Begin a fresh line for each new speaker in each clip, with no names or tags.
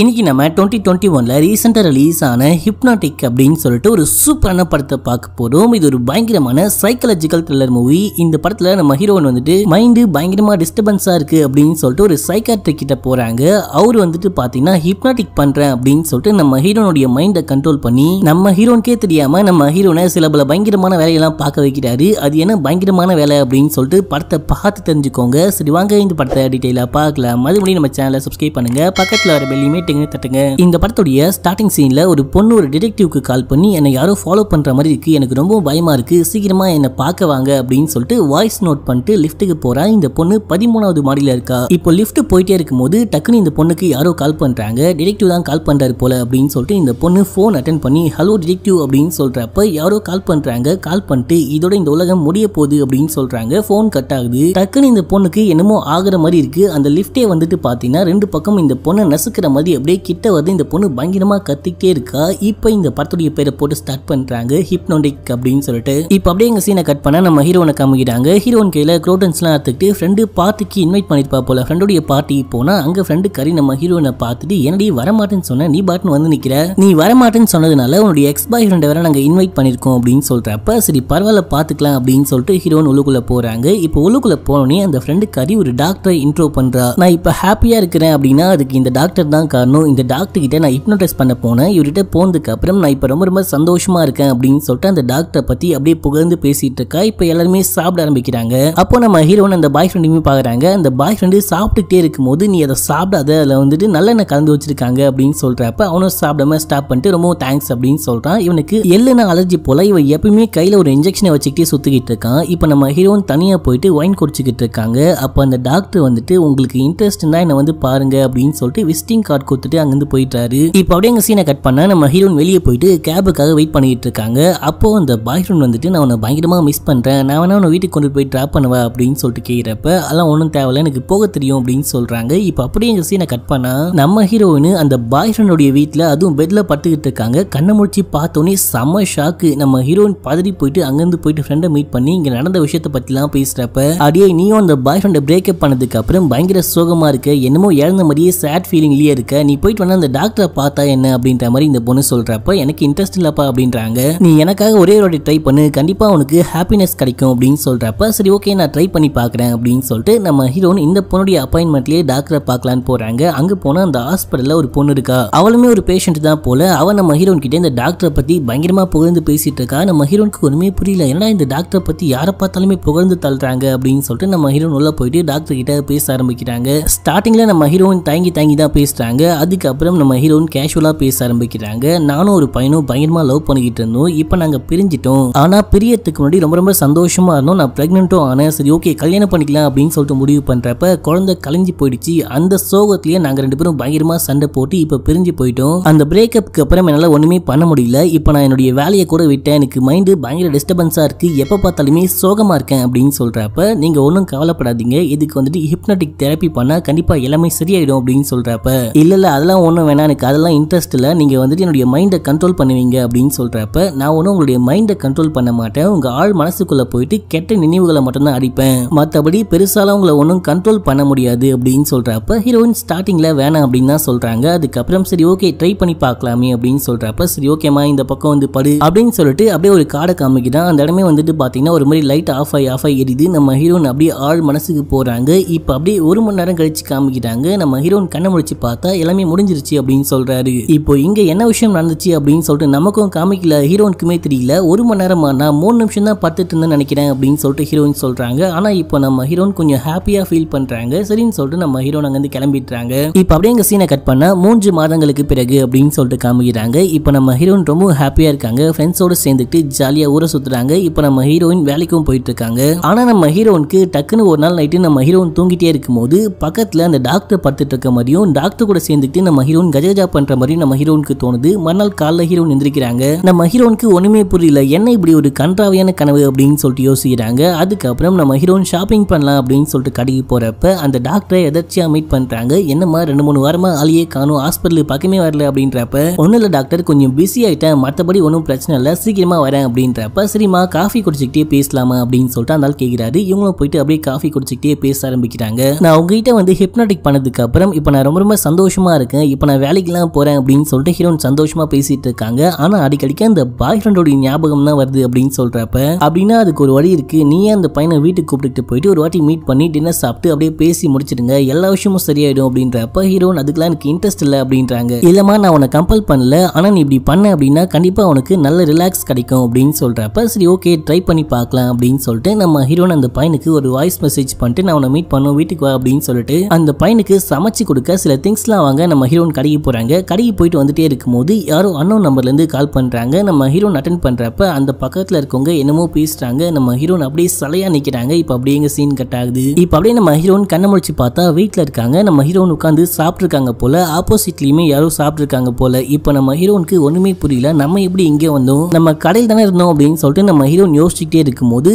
இன்னைக்கு நம்ம twenty twenty ஒனில் ரீசெண்டாக ரிலீஸ் ஆன ஹிப்னாட்டிக் அப்படின்னு சொல்லிட்டு ஒரு சூப்பரான படத்தை பார்க்க போகிறோம் இது ஒரு பயங்கரமான சைக்காலஜிக்கல் த்ரில்லர் மூவி இந்த படத்தில் நம்ம ஹீரோயின் வந்துட்டு மைண்டு பயங்கரமாக டிஸ்டர்பன்ஸாக இருக்குது அப்படின்னு சொல்லிட்டு ஒரு சைக்காட்ரிக் கிட்ட போகிறாங்க அவர் வந்துட்டு பார்த்தீங்கன்னா ஹிப்னாட்டிக் பண்ணுறேன் அப்படின்னு சொல்லிட்டு நம்ம ஹீரோனுடைய மைண்டை கண்ட்ரோல் பண்ணி நம்ம ஹீரோனுக்கே தெரியாமல் நம்ம ஹீரோனை சில பல பயங்கரமான வேலையெல்லாம் பார்க்க வைக்கிறாரு அது என்ன பயங்கரமான வேலை அப்படின்னு சொல்லிட்டு படத்தை பார்த்து தெரிஞ்சுக்கோங்க சரி வாங்க இந்த படத்தை டீட்டெயிலாக பார்க்கலாம் மறுபடியும் நம்ம சேனலை சப்ஸ்கிரைப் பண்ணுங்கள் பக்கத்தில் வர வெளியுமே டிங்கனை தட்டுங்க இந்த படத்துடைய ஸ்டார்டிங் சீன்ல ஒரு பொண்ணு ஒரு டிடெக்டிவ்க்கு கால் பண்ணி என்னை யாரோ ஃபாலோ பண்ற மாதிரி இருக்கு எனக்கு ரொம்ப பயமா இருக்கு சீக்கிரமா என்னை பார்க்க வாங்க அப்படின்னு சொல்லிட்டு வாய்ஸ் நோட் பண்ணிட்டு லிஃப்ட்டுக்கு போறா இந்த பொண்ணு பதிமூணாவது மாடியில இருக்கா இப்போ லிஃப்ட் போயிட்டே இருக்கும்போது போது டக்குன்னு இந்த பொண்ணுக்கு யாரோ கால் பண்றாங்க டிடெக்டிவ் தான் கால் பண்றாரு போல அப்படின்னு சொல்லிட்டு இந்த பொண்ணு ஃபோன் அட்டன் பண்ணி ஹலோ டிடெக்டிவ் அப்படின்னு சொல்றப்ப யாரோ கால் பண்றாங்க கால் பண்ணிட்டு இதோட இந்த உலகம் முடிய போகுது அப்படின்னு சொல்றாங்க ஃபோன் கட் ஆகுது டக்குன்னு இந்த பொண்ணுக்கு என்னமோ ஆகுற மாதிரி இருக்கு அந்த லிஃப்டே வந்துட்டு பாத்தீங்கன்னா ரெண்டு பக்கம் இந்த பொண்ணை நசுக்கிற மாதிரி அப்படியே கிட்ட வந்து இந்த பொண்ணு பயங்கரமா கத்திக்கிட்டே இருக்கா இப்போ இந்த படத்துடைய பேரை போட்டு ஸ்டார்ட் பண்ணுறாங்க ஹிப்னோடிக் அப்படின்னு சொல்லிட்டு இப்போ அப்படியே எங்கள் சீனை கட் பண்ணால் நம்ம ஹீரோனை காமிக்கிறாங்க ஹீரோன் கையில் குரோட்டன்ஸ்லாம் எடுத்துக்கிட்டு ஃப்ரெண்டு பார்ட்டிக்கு இன்வைட் பண்ணியிருப்பா போல ஃப்ரெண்டுடைய பார்ட்டி போனால் அங்கே ஃப்ரெண்டு கறி நம்ம ஹீரோனை பார்த்துட்டு என்னடி வரமாட்டேன்னு சொன்ன நீ பாட்டுன்னு வந்து நிற்கிற நீ வரமாட்டேன்னு சொன்னதுனால உன்னுடைய எக்ஸ் பாய் ஃப்ரெண்டை வேற நாங்கள் இன்வைட் பண்ணியிருக்கோம் அப்படின்னு சொல்கிறப்ப சரி பரவாயில்ல பார்த்துக்கலாம் அப்படின்னு சொல்லிட்டு ஹீரோன் உள்ளுக்குள்ள போகிறாங்க இப்போ உள்ளுக்குள்ள போனோடனே அந்த ஃப்ரெண்டு கறி ஒரு டாக்டரை இன்ட்ரோ பண்ணுறா நான் இப்போ ஹாப்பியாக இருக்கிறேன் அப்படின்னா அதுக்கு இந்த டாக்டர் தான் காரணம் இந்த டாக்டர் கிட்ட நான் ஹிப்னோடைஸ் பண்ண போனேன் இவர்கிட்ட போனதுக்கு அப்புறம் நான் இப்போ ரொம்ப ரொம்ப சந்தோஷமா இருக்கேன் அப்படின்னு சொல்லிட்டு அந்த டாக்டரை பத்தி அப்படியே புகழ்ந்து பேசிட்டு இருக்கா இப்போ எல்லாருமே சாப்பிட ஆரம்பிக்கிறாங்க அப்போ நம்ம ஹீரோன் அந்த பாய் ஃப்ரெண்டுமே பாக்குறாங்க அந்த பாய் ஃப்ரெண்டு சாப்பிட்டுட்டே இருக்கும்போது நீ அதை சாப்பிடாத அதில் வந்துட்டு நல்லெண்ணெய் கலந்து வச்சிருக்காங்க அப்படின்னு சொல்றப்ப அவனும் சாப்பிடாம ஸ்டாப் பண்ணிட்டு ரொம்ப தேங்க்ஸ் அப்படின்னு சொல்றான் இவனுக்கு எல்லாம் அலர்ஜி போல இவன் எப்பயுமே கையில ஒரு இன்ஜெக்ஷனை வச்சுக்கிட்டே சுத்திக்கிட்டு இருக்கான் இப்போ நம்ம ஹீரோன் தனியா போயிட்டு ஒயின் குடிச்சுக்கிட்டு இருக்காங்க அப்போ அந்த டாக்டர் வந்துட்டு உங்களுக்கு இன்ட்ரெஸ்ட் தான் என்ன வந்து பாருங்க அப்படின்னு சொல்லிட்டு விசிட்டிங் கார்டு கொடுத்துட்டு அங்கேருந்து போயிட்டாரு இப்போ அப்படியே எங்கள் சீனை கட் பண்ணா நம்ம ஹீரோன் வெளியே போயிட்டு கேபுக்காக வெயிட் பண்ணிட்டு இருக்காங்க அப்போ அந்த பாய் ஃப்ரெண்ட் வந்துட்டு நான் உன்னை பயங்கரமாக மிஸ் பண்ணுறேன் நான் வேணா உன வீட்டுக்கு கொண்டு போய் ட்ராப் பண்ணுவா அப்படின்னு சொல்லிட்டு கேட்குறப்ப அதெல்லாம் ஒன்றும் தேவையில்ல எனக்கு போக தெரியும் அப்படின்னு சொல்கிறாங்க இப்போ அப்படியே எங்கள் சீனை கட் பண்ணால் நம்ம ஹீரோயின் அந்த பாய் ஃப்ரெண்டோடைய வீட்டில் அதுவும் பெட்டில் படுத்துக்கிட்டு இருக்காங்க கண்ணை முடிச்சு பார்த்தோன்னே செம்ம ஷாக்கு நம்ம ஹீரோயின் பதறி போயிட்டு அங்கேருந்து போயிட்டு ஃப்ரெண்டை மீட் பண்ணி இங்கே நடந்த விஷயத்தை பற்றிலாம் பேசுகிறப்ப அடியே நீயும் அந்த பாய் ஃப்ரெண்டை பிரேக்கப் பண்ணதுக்கு அப்புறம் பயங்கர சோகமாக இருக்க என்னமோ இழந்த மாதிரியே சேட் ஃபீலிங்லயே இருக்க நீ போயிட்டு வந்து அந்த டாக்டரை பார்த்தா என்ன அப்படின்ற மாதிரி இந்த பொண்ணு சொல்கிறப்ப எனக்கு இன்ட்ரெஸ்ட் இல்லைப்பா அப்படின்றாங்க நீ எனக்காக ஒரே ஒரு ட்ரை பண்ணு கண்டிப்பாக உனக்கு ஹாப்பினஸ் கிடைக்கும் அப்படின்னு சொல்கிறப்ப சரி ஓகே நான் ட்ரை பண்ணி பார்க்குறேன் அப்படின்னு சொல்லிட்டு நம்ம ஹீரோன் இந்த பொண்ணுடைய அப்பாயின்மெண்ட்லேயே டாக்டரை பார்க்கலான்னு போகிறாங்க அங்கே போனால் அந்த ஹாஸ்பிட்டலில் ஒரு பொண்ணு இருக்கா அவளுமே ஒரு பேஷண்ட் தான் போல அவன் நம்ம ஹீரோன் கிட்ட இந்த டாக்டரை பற்றி பயங்கரமாக புகழ்ந்து பேசிகிட்டு இருக்கா நம்ம ஹீரோனுக்கு ஒன்றுமே புரியல ஏன்னா இந்த டாக்டரை பற்றி யாரை பார்த்தாலுமே புகழ்ந்து தள்ளுறாங்க அப்படின்னு சொல்லிட்டு நம்ம ஹீரோன் உள்ள போயிட்டு டாக்டர் கிட்ட பேச ஆரம்பிக்கிறாங்க ஸ்டார்டிங்கில் நம்ம ஹீரோயின் தாங்கி தாங்கி தான் பேசுகிறாங்க அதுக்கப்புறம் நம்ம ஹீரோன் கேஷுவலாக பேச ஆரம்பிக்கிறாங்க நானும் ஒரு பையனும் பயங்கரமாக லவ் பண்ணிக்கிட்டு இருந்தோம் இப்போ நாங்கள் பிரிஞ்சிட்டோம் ஆனால் பிரியத்துக்கு முன்னாடி ரொம்ப ரொம்ப சந்தோஷமாக இருந்தோம் நான் ப்ரெக்னென்ட்டும் ஆனேன் சரி ஓகே கல்யாணம் பண்ணிக்கலாம் அப்படின்னு சொல்லிட்டு முடிவு பண்ணுறப்ப குழந்தை கலைஞ்சி போயிடுச்சு அந்த சோகத்திலேயே நாங்கள் ரெண்டு பேரும் பயங்கரமாக சண்டை போட்டு இப்போ பிரிஞ்சு போயிட்டோம் அந்த பிரேக்கப்புக்கு அப்புறம் என்னால் ஒன்றுமே பண்ண முடியல இப்போ நான் என்னுடைய வேலையை கூட விட்டேன் எனக்கு மைண்டு பயங்கர டிஸ்டர்பன்ஸாக இருக்குது எப்போ பார்த்தாலுமே சோகமாக இருக்கேன் அப்படின்னு சொல்கிறப்ப நீங்கள் ஒன்றும் கவலைப்படாதீங்க இதுக்கு வந்துட்டு ஹிப்னட்டிக் தெரப்பி பண்ணால் கண்டிப்பாக எல்லாமே சரியாயிடும் அப்படின்னு சொல்கிறப்ப இல்லை இல்லை இல்லை அதெல்லாம் ஒன்றும் வேணாம் எனக்கு அதெல்லாம் இன்ட்ரெஸ்ட் இல்லை நீங்கள் வந்துட்டு என்னுடைய மைண்டை கண்ட்ரோல் பண்ணுவீங்க அப்படின்னு சொல்கிறப்ப நான் ஒன்றும் உங்களுடைய மைண்டை கண்ட்ரோல் பண்ண மாட்டேன் உங்கள் ஆள் மனசுக்குள்ளே போயிட்டு கெட்ட நினைவுகளை மட்டும்தான் அடிப்பேன் மற்றபடி பெருசால உங்களை ஒன்றும் கண்ட்ரோல் பண்ண முடியாது அப்படின்னு சொல்கிறப்ப ஹீரோயின் ஸ்டார்டிங்கில் வேணாம் அப்படின்னு தான் சொல்கிறாங்க அதுக்கப்புறம் சரி ஓகே ட்ரை பண்ணி பார்க்கலாமே அப்படின்னு சொல்கிறப்ப சரி ஓகேம்மா இந்த பக்கம் வந்து படு அப்படின்னு சொல்லிட்டு அப்படியே ஒரு காடை காமிக்கிறான் அந்த இடமே வந்துட்டு பார்த்தீங்கன்னா ஒரு மாதிரி லைட் ஆஃப் ஆகி ஆஃப் ஆகி எரியுது நம்ம ஹீரோன் அப்படியே ஆள் மனசுக்கு போகிறாங்க இப்போ அப்படியே ஒரு மணி நேரம் கழிச்சு காமிக்கிறாங்க நம்ம ஹீரோன் கண்ணை முடிச்சு பார்த்தா எல்லாமே முடிஞ்சிருச்சு அப்படின்னு சொல்றாரு இப்போ இங்க என்ன விஷயம் நடந்துச்சு அப்படின்னு சொல்லிட்டு நமக்கும் காமிக்கல ஹீரோனுக்குமே தெரியல ஒரு மணி நேரமா நான் மூணு நிமிஷம் தான் பார்த்துட்டு இருந்தேன் நினைக்கிறேன் அப்படின்னு சொல்லிட்டு ஹீரோயின் சொல்றாங்க ஆனா இப்போ நம்ம ஹீரோன் கொஞ்சம் ஹாப்பியா ஃபீல் பண்றாங்க சரின்னு சொல்லிட்டு நம்ம ஹீரோன் அங்கிருந்து கிளம்பிடுறாங்க இப்போ அப்படியே எங்க சீனை கட் பண்ண மூன்று மாதங்களுக்கு பிறகு அப்படின்னு சொல்லிட்டு காமிக்கிறாங்க இப்போ நம்ம ஹீரோயின் ரொம்ப ஹாப்பியா இருக்காங்க ஃப்ரெண்ட்ஸோட சேர்ந்துட்டு ஜாலியா ஊற சுத்துறாங்க இப்போ நம்ம ஹீரோயின் வேலைக்கும் போயிட்டு இருக்காங்க ஆனா நம்ம ஹீரோனுக்கு டக்குன்னு ஒரு நாள் நைட்டு நம்ம ஹீரோயின் தூங்கிட்டே இருக்கும்போது பக்கத்துல அந்த டாக்டர் பார்த்துட்டு இருக்க மாதிரியும் டாக்டர் கூட சேர்ந்து சேர்ந்துட்டு நம்ம ஹீரோன் கஜகஜா பண்ற மாதிரி நம்ம ஹீரோனுக்கு தோணுது மறுநாள் காலைல ஹீரோன் எந்திரிக்கிறாங்க நம்ம ஹீரோனுக்கு ஒண்ணுமே புரியல என்ன இப்படி ஒரு கன்றாவையான கனவு அப்படின்னு சொல்லிட்டு யோசிக்கிறாங்க அதுக்கப்புறம் நம்ம ஹீரோன் ஷாப்பிங் பண்ணலாம் அப்படின்னு சொல்லிட்டு கடைக்கு போறப்ப அந்த டாக்டரை எதர்ச்சியா மீட் பண்றாங்க என்னம்மா ரெண்டு மூணு வாரமா ஆளியே காணும் ஹாஸ்பிட்டல் பக்கமே வரல அப்படின்றப்ப ஒன்னும் இல்ல டாக்டர் கொஞ்சம் பிஸி ஆயிட்டேன் மற்றபடி ஒன்றும் பிரச்சனை இல்லை சீக்கிரமா வரேன் அப்படின்றப்ப சரிம்மா காஃபி குடிச்சுக்கிட்டே பேசலாமா அப்படின்னு சொல்லிட்டு அந்த கேட்கிறாரு இவங்களும் போயிட்டு அப்படியே காஃபி குடிச்சுக்கிட்டே பேச ஆரம்பிக்கிறாங்க நான் உங்ககிட்ட வந்து ஹிப்னாட்டிக் பண்ணதுக்கு அப்புறம் இப்போ நான் ரொம்ப ரொம்ப சந்தோஷமா சந்தோஷமாக இருக்கேன் இப்போ நான் வேலைக்கெலாம் போகிறேன் அப்படின்னு சொல்லிட்டு ஹீரோன் சந்தோஷமாக பேசிகிட்டு இருக்காங்க ஆனால் அடிக்கடிக்க அந்த பாய் ஃப்ரெண்டோடைய ஞாபகம் தான் வருது அப்படின்னு சொல்கிறப்ப அப்படின்னா அதுக்கு ஒரு வழி இருக்குது நீ அந்த பையனை வீட்டுக்கு கூப்பிட்டுட்டு போயிட்டு ஒரு வாட்டி மீட் பண்ணி டின்னர் சாப்பிட்டு அப்படியே பேசி முடிச்சிடுங்க எல்லா விஷயமும் சரியாயிடும் அப்படின்றப்ப ஹீரோன் அதுக்கெல்லாம் எனக்கு இன்ட்ரெஸ்ட் இல்லை அப்படின்றாங்க இல்லைம்மா நான் உனக்கு கம்பல் பண்ணல ஆனால் நீ இப்படி பண்ண அப்படின்னா கண்டிப்பாக உனக்கு நல்ல ரிலாக்ஸ் கிடைக்கும் அப்படின்னு சொல்கிறப்ப சரி ஓகே ட்ரை பண்ணி பார்க்கலாம் அப்படின்னு சொல்லிட்டு நம்ம ஹீரோன் அந்த பையனுக்கு ஒரு வாய்ஸ் மெசேஜ் பண்ணிட்டு நான் உன்னை மீட் பண்ணுவோம் வீட்டுக்கு வா அப்படின்னு சொல்லிட்டு அந்த பையனுக்கு சமைச்சு கொடுக்க சில திங்ஸ்லாம் வாங்க போவாங்க நம்ம ஹீரோன் கடைக்கு போகிறாங்க கடைக்கு போயிட்டு வந்துட்டே இருக்கும்போது யாரோ அன்னோன் நம்பர்லேருந்து கால் பண்ணுறாங்க நம்ம ஹீரோன் அட்டன் பண்ணுறப்ப அந்த பக்கத்தில் இருக்கவங்க என்னமோ பேசுகிறாங்க நம்ம ஹீரோன் அப்படியே சலையாக நிற்கிறாங்க இப்போ அப்படியே எங்கள் சீன் கட் ஆகுது இப்போ அப்படியே நம்ம ஹீரோன் கண்ணை முடிச்சு பார்த்தா வீட்டில் இருக்காங்க நம்ம ஹீரோன் உட்காந்து சாப்பிட்ருக்காங்க போல் ஆப்போசிட்லேயுமே யாரோ சாப்பிட்ருக்காங்க போல் இப்போ நம்ம ஹீரோனுக்கு ஒன்றுமே புரியல நம்ம எப்படி இங்கே வந்தோம் நம்ம கடையில் தானே இருந்தோம் அப்படின்னு சொல்லிட்டு நம்ம ஹீரோன் யோசிச்சுக்கிட்டே இருக்கும்போது